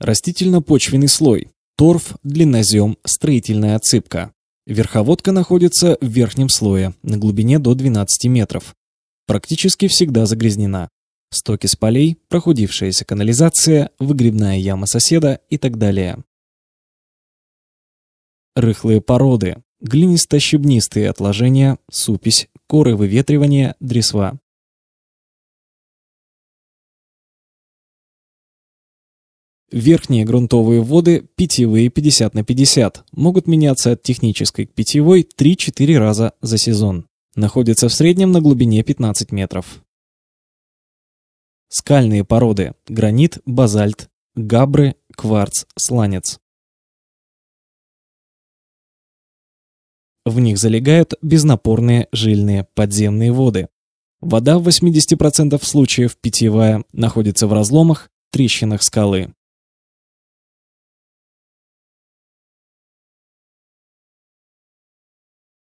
Растительно-почвенный слой. Торф, длиннозем, строительная отсыпка. Верховодка находится в верхнем слое, на глубине до 12 метров. Практически всегда загрязнена. Стоки с полей, прохудившаяся канализация, выгребная яма соседа и так далее. Рыхлые породы. Глинисто-щебнистые отложения, супесь, коры выветривания, дресва. Верхние грунтовые воды питьевые 50 на 50 могут меняться от технической к питьевой 3-4 раза за сезон. Находятся в среднем на глубине 15 метров. Скальные породы – гранит, базальт, габры, кварц, сланец. В них залегают безнапорные жильные подземные воды. Вода в 80% случаев питьевая находится в разломах, трещинах скалы.